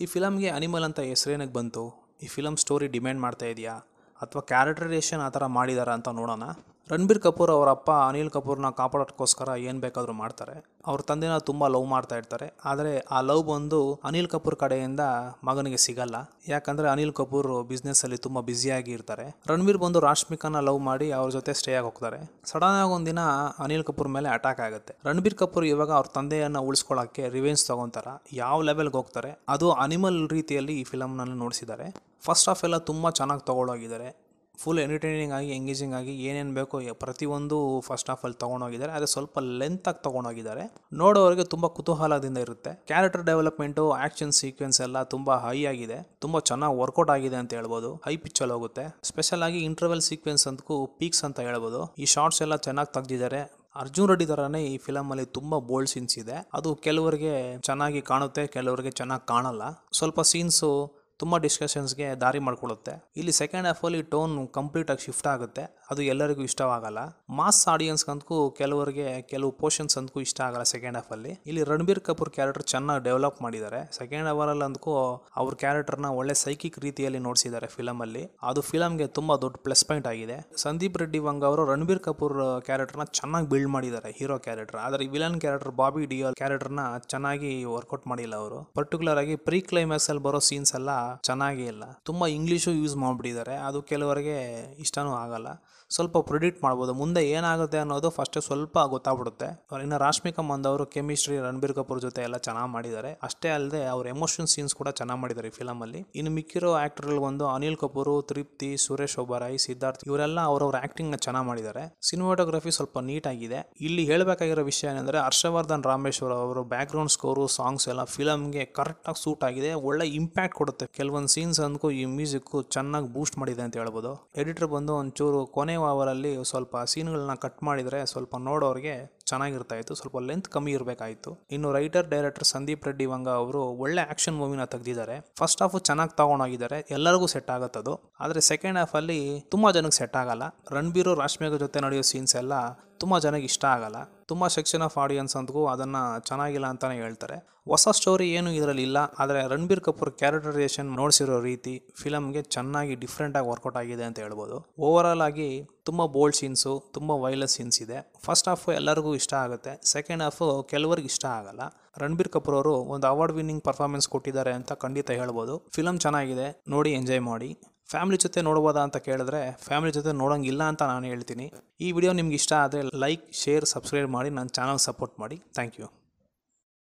ಈ ಫಿಲಮ್ಗೆ ಅನಿಮಲ್ ಅಂತ ಹೆಸರೇನಕ್ಕೆ ಬಂತು ಈ ಫಿಲಮ್ ಸ್ಟೋರಿ ಡಿಮ್ಯಾಂಡ್ ಮಾಡ್ತಾ ಇದೆಯಾ ಅಥವಾ ಕ್ಯಾರೆಕ್ಟರೈಸೇಷನ್ ಆ ಥರ ಮಾಡಿದಾರಾ ಅಂತ ನೋಡೋಣ ರಣಬೀರ್ ಕಪೂರ್ ಅವರ ಅಪ್ಪ ಅನಿಲ್ ಕಪೂರ್ನ ಕಾಪಾಡೋಕ್ಕೋಸ್ಕರ ಏನು ಬೇಕಾದರೂ ಮಾಡ್ತಾರೆ ಅವ್ರ ತಂದೆನ ತುಂಬ ಲವ್ ಮಾಡ್ತಾ ಇರ್ತಾರೆ ಆದರೆ ಆ ಲವ್ ಬಂದು ಅನಿಲ್ ಕಪೂರ್ ಕಡೆಯಿಂದ ಮಗನಿಗೆ ಸಿಗಲ್ಲ ಯಾಕಂದರೆ ಅನಿಲ್ ಕಪೂರ್ ಬಿಸ್ನೆಸ್ಸಲ್ಲಿ ತುಂಬ ಬ್ಯುಸಿಯಾಗಿ ಇರ್ತಾರೆ ರಣಬೀರ್ ಬಂದು ರಾಶ್ಮಿಕಾನ ಲವ್ ಮಾಡಿ ಅವ್ರ ಜೊತೆ ಸ್ಟೇ ಆಗಿ ಹೋಗ್ತಾರೆ ಸಡನ್ ಆಗಿ ಒಂದಿನ ಅನಿಲ್ ಕಪೂರ್ ಮೇಲೆ ಅಟ್ಯಾಕ್ ಆಗುತ್ತೆ ರಣಬೀರ್ ಕಪೂರ್ ಇವಾಗ ಅವ್ರ ತಂದೆಯನ್ನು ಉಳಿಸ್ಕೊಳ್ಳೋಕ್ಕೆ ರಿವೆಂಜ್ ತೊಗೊತಾರ ಯಾವ ಲೆವೆಲ್ಗೆ ಹೋಗ್ತಾರೆ ಅದು ಅನಿಮಲ್ ರೀತಿಯಲ್ಲಿ ಈ ಫಿಲಮ್ನಲ್ಲಿ ನೋಡಿಸಿದ್ದಾರೆ ಫಸ್ಟ್ ಆಫ್ ಎಲ್ಲ ತುಂಬ ಚೆನ್ನಾಗಿ ತಗೊಳ್ಳೋಗಿದ್ದಾರೆ ಫುಲ್ ಎಂಟರ್ಟೈನಿಂಗ್ ಆಗಿ ಎಂಗೇಜಿಂಗ್ ಆಗಿ ಏನೇನು ಬೇಕೋ ಪ್ರತಿಯೊಂದು ಫಸ್ಟ್ ಆಫ್ ಅಲ್ಲಿ ತೊಗೊಂಡೋಗಿದ್ದಾರೆ ಆದರೆ ಸ್ವಲ್ಪ ಲೆಂತ್ ಆಗಿ ತೊಗೊಂಡೋಗಿದ್ದಾರೆ ನೋಡೋರಿಗೆ ತುಂಬ ಕುತೂಹಲದಿಂದ ಇರುತ್ತೆ ಕ್ಯಾರೆಕ್ಟರ್ ಡೆವಲಪ್ಮೆಂಟು ಆ್ಯಕ್ಷನ್ ಸೀಕ್ವೆನ್ಸ್ ಎಲ್ಲ ತುಂಬ ಹೈ ಆಗಿದೆ ತುಂಬ ಚೆನ್ನಾಗಿ ವರ್ಕೌಟ್ ಆಗಿದೆ ಅಂತ ಹೇಳ್ಬೋದು ಹೈ ಪಿಚ್ಚಲ್ಲಿ ಹೋಗುತ್ತೆ ಸ್ಪೆಷಲ್ ಆಗಿ ಇಂಟರ್ವೆಲ್ ಸೀಕ್ವೆನ್ಸ್ ಅಂತಕ್ಕೂ ಪೀಕ್ಸ್ ಅಂತ ಹೇಳ್ಬೋದು ಈ ಶಾರ್ಟ್ಸ್ ಎಲ್ಲ ಚೆನ್ನಾಗಿ ತೆಗ್ದಿದ್ದಾರೆ ಅರ್ಜುನ್ ರೆಡ್ಡಿ ತರಾನೇ ಈ ಫಿಲಮ್ ಅಲ್ಲಿ ತುಂಬಾ ಬೋಲ್ಡ್ ಸೀನ್ಸ್ ಇದೆ ಅದು ಕೆಲವರಿಗೆ ಚೆನ್ನಾಗಿ ಕಾಣುತ್ತೆ ಕೆಲವರಿಗೆ ಚೆನ್ನಾಗಿ ಕಾಣಲ್ಲ ಸ್ವಲ್ಪ ಸೀನ್ಸು ತುಂಬ ಡಿಸ್ಕಷನ್ಸ್ಗೆ ದಾರಿ ಮಾಡ್ಕೊಳ್ಳುತ್ತೆ ಇಲ್ಲಿ ಸೆಕೆಂಡ್ ಹಾಫಲ್ಲಿ ಟೋನ್ ಕಂಪ್ಲೀಟ್ ಆಗಿ ಶಿಫ್ಟ್ ಆಗುತ್ತೆ ಅದು ಎಲ್ಲರಿಗೂ ಇಷ್ಟವಾಗಲ್ಲ ಮಾಸ್ ಆಡಿಯನ್ಸ್ ಅಂತೂ ಕೆಲವರಿಗೆ ಕೆಲವು ಪೋರ್ಷನ್ಸ್ ಅಂತೂ ಇಷ್ಟ ಆಗಲ್ಲ ಸೆಕೆಂಡ್ ಹಾಫ್ ಅಲ್ಲಿ ಇಲ್ಲಿ ರಣಬೀರ್ ಕಪೂರ್ ಕ್ಯಾರೆಕ್ಟರ್ ಚೆನ್ನಾಗಿ ಡೆವಲಪ್ ಮಾಡಿದ್ದಾರೆ ಸೆಕೆಂಡ್ ಅವರಲ್ಲಿ ಅಂತಕ್ಕೂ ಅವ್ರ ಕ್ಯಾರೆಕ್ಟರ್ನ ಒಳ್ಳೆ ಸೈಕಿಕ್ ರೀತಿಯಲ್ಲಿ ನೋಡಿಸಿದ್ದಾರೆ ಫಿಲಮ್ ಅಲ್ಲಿ ಅದು ಫಿಲಮ್ಗೆ ತುಂಬಾ ದೊಡ್ಡ ಪ್ಲಸ್ ಪಾಯಿಂಟ್ ಆಗಿದೆ ಸಂದೀಪ್ ರೆಡ್ಡಿ ವಂಗ್ ಅವರು ರಣಬೀರ್ ಕಪೂರ್ ಕ್ಯಾರೆಕ್ಟರ್ನ ಚೆನ್ನಾಗಿ ಬಿಲ್ಡ್ ಮಾಡಿದ್ದಾರೆ ಹೀರೋ ಕ್ಯಾರೆಕ್ಟರ್ ಆದರೆ ವಿಲನ್ ಕ್ಯಾರೆಕ್ಟರ್ ಬಾಬಿ ಡಿಯೋಲ್ ಕ್ಯಾರೆಕ್ಟರ್ನ ಚೆನ್ನಾಗಿ ವರ್ಕೌಟ್ ಮಾಡಿಲ್ಲ ಅವರು ಪರ್ಟಿಕ್ಯುಲರ್ ಆಗಿ ಪ್ರೀ ಕ್ಲೈಮ್ಯಾಕ್ಸ್ ಅಲ್ಲಿ ಬರೋ ಸೀನ್ಸ್ ಎಲ್ಲ ಚೆನ್ನಾಗಿ ಇಲ್ಲ ತುಂಬ ಇಂಗ್ಲೀಷು ಯೂಸ್ ಮಾಡಿಬಿಟ್ಟಿದ್ದಾರೆ ಅದು ಕೆಲವರಿಗೆ ಇಷ್ಟನೂ ಆಗಲ್ಲ ಸ್ವಲ್ಪ ಪ್ರಿಡಿಕ್ಟ್ ಮಾಡ್ಬೋದು ಮುಂದೆ ಏನಾಗುತ್ತೆ ಅನ್ನೋದು ಫಸ್ಟ್ ಸ್ವಲ್ಪ ಗೊತ್ತಾಗ್ಬಿಡುತ್ತೆ ಇನ್ನು ರಾಶ್ಮಿಕಾ ಮಂದವರು ಕೆಮಿಸ್ಟ್ರಿ ರಣಬೀರ್ ಕಪೂರ್ ಜೊತೆ ಎಲ್ಲ ಚೆನ್ನಾಗಿ ಮಾಡಿದ್ದಾರೆ ಅಷ್ಟೇ ಅಲ್ಲದೆ ಅವ್ರ ಎಮೋಷನ್ ಸೀನ್ಸ್ ಕೂಡ ಚೆನ್ನಾಗಿ ಮಾಡಿದ್ದಾರೆ ಈ ಫಿಲಮಲ್ಲಿ ಇನ್ನು ಮಿಕ್ಕಿರೋ ಆ್ಯಕ್ಟ್ರಲ್ಲಿ ಒಂದು ಅನಿಲ್ ಕಪೂರ್ ತೃಪ್ತಿ ಸುರೇಶ್ ಒಬ್ಬರಾಯ್ ಸಿದ್ಧಾರ್ಥ್ ಇವರೆಲ್ಲ ಅವರವ್ರ ಆಕ್ಟಿಂಗ್ ನ ಚೆನ್ನಾಗಿ ಮಾಡಿದ್ದಾರೆ ಸಿನಿಮಾಟೋಗ್ರಫಿ ಸ್ವಲ್ಪ ನೀಟ್ ಆಗಿದೆ ಇಲ್ಲಿ ಹೇಳಬೇಕಾಗಿರೋ ವಿಷಯ ಏನಂದ್ರೆ ಹರ್ಷವರ್ಧನ್ ರಾಮೇಶ್ವರ್ ಅವರು ಬ್ಯಾಕ್ಗ್ರೌಂಡ್ ಸ್ಕೋರು ಸಾಂಗ್ಸ್ ಎಲ್ಲ ಫಿಲಮ್ಗೆ ಕರೆಕ್ಟಾಗಿ ಸೂಟ್ ಆಗಿದೆ ಒಳ್ಳೆ ಇಂಪ್ಯಾಕ್ಟ್ ಕೊಡುತ್ತೆ ಕೆಲವೊಂದು ಸೀನ್ಸ್ ಅಂದ್ಕೂ ಈ ಮ್ಯೂಸಿಕ್ಕು ಚೆನ್ನಾಗಿ ಬೂಸ್ಟ್ ಮಾಡಿದೆ ಅಂತ ಹೇಳ್ಬೋದು ಎಡಿಟರ್ ಬಂದು ಒಂಚೂರು ಕೊನೆ ಅವರಲ್ಲಿ ಸ್ವಲ್ಪ ಸೀನ್ಗಳನ್ನ ಕಟ್ ಮಾಡಿದರೆ ಸ್ವಲ್ಪ ನೋಡೋರಿಗೆ ಇತ್ತು ಸ್ವಲ್ಪ ಲೆಂತ್ ಕಮ್ಮಿ ಇರಬೇಕಾಯಿತು ಇನ್ನು ರೈಟರ್ ಡೈರೆಕ್ಟರ್ ಸಂದೀಪ್ ರೆಡ್ಡಿ ವಂಗ ಅವರು ಒಳ್ಳೆ ಆಕ್ಷನ್ ಮೂವಿನ ತೆಗೆದಿದ್ದಾರೆ ಫಸ್ಟ್ ಹಾಫ್ ಚೆನ್ನಾಗಿ ತಗೊಂಡೋಗಿದ್ದಾರೆ ಎಲ್ಲರಿಗೂ ಸೆಟ್ ಆಗುತ್ತದು ಆದರೆ ಸೆಕೆಂಡ್ ಅಲ್ಲಿ ತುಂಬ ಜನಕ್ಕೆ ಸೆಟ್ ಆಗಲ್ಲ ರಣಬೀರ್ ರಾಶ್ಮಿಗ ಜೊತೆ ನಡೆಯೋ ಸೀನ್ಸ್ ಎಲ್ಲ ತುಂಬ ಜನಕ್ಕೆ ಇಷ್ಟ ಆಗಲ್ಲ ತುಂಬ ಸೆಕ್ಷನ್ ಆಫ್ ಆಡಿಯನ್ಸ್ ಅಂತಗೂ ಅದನ್ನು ಚೆನ್ನಾಗಿಲ್ಲ ಅಂತಲೇ ಹೇಳ್ತಾರೆ ಹೊಸ ಸ್ಟೋರಿ ಏನು ಇದರಲ್ಲಿ ಇಲ್ಲ ಆದರೆ ರಣಬೀರ್ ಕಪೂರ್ ಕ್ಯಾರೆಕ್ಟರೈಸೇಷನ್ ನೋಡಿಸಿರೋ ರೀತಿ ಫಿಲಮ್ಗೆ ಚೆನ್ನಾಗಿ ಡಿಫ್ರೆಂಟಾಗಿ ವರ್ಕೌಟ್ ಆಗಿದೆ ಅಂತ ಹೇಳ್ಬೋದು ಓವರ್ ಆಲ್ ಆಗಿ ತುಂಬ ಬೋಲ್ಡ್ ಸೀನ್ಸು ತುಂಬ ವೈಲೆಸ್ ಸೀನ್ಸ್ ಇದೆ ಫಸ್ಟ್ ಹಾಫು ಎಲ್ಲರಿಗೂ ಇಷ್ಟ ಆಗುತ್ತೆ ಸೆಕೆಂಡ್ ಹಾಫು ಕೆಲವರಿಗೆ ಇಷ್ಟ ಆಗಲ್ಲ ರಣಬೀರ್ ಕಪೂರ್ ಅವರು ಒಂದು ಅವಾರ್ಡ್ ವಿನ್ನಿಂಗ್ ಪರ್ಫಾರ್ಮೆನ್ಸ್ ಕೊಟ್ಟಿದ್ದಾರೆ ಅಂತ ಖಂಡಿತ ಹೇಳ್ಬೋದು ಫಿಲಮ್ ಚೆನ್ನಾಗಿದೆ ನೋಡಿ ಎಂಜಾಯ್ ಮಾಡಿ ಫ್ಯಾಮಿಲಿ ಜೊತೆ ನೋಡ್ಬೋದಾ ಅಂತ ಕೇಳಿದ್ರೆ ಫ್ಯಾಮಿಲಿ ಜೊತೆ ನೋಡೋಂಗಿಲ್ಲ ಅಂತ ನಾನು ಹೇಳ್ತೀನಿ ಈ ವಿಡಿಯೋ ನಿಮ್ಗೆ ಇಷ್ಟ ಆದರೆ ಲೈಕ್ ಶೇರ್ ಸಬ್ಸ್ಕ್ರೈಬ್ ಮಾಡಿ ನನ್ನ ಚಾನಲ್ ಸಪೋರ್ಟ್ ಮಾಡಿ ಥ್ಯಾಂಕ್ ಯು